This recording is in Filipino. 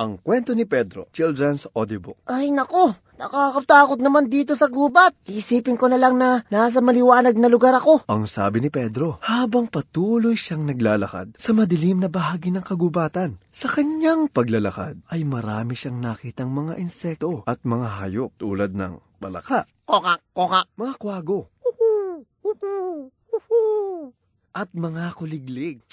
Ang kwento ni Pedro, Children's Audiobook. Ay nako, nakakatakot naman dito sa gubat. Isipin ko na lang na nasa maliwanag na lugar ako. Ang sabi ni Pedro, habang patuloy siyang naglalakad sa madilim na bahagi ng kagubatan. Sa kanyang paglalakad ay marami siyang nakitang mga insekto at mga hayop tulad ng balaka, koka, koka, mga kwago, at mga kuliglig.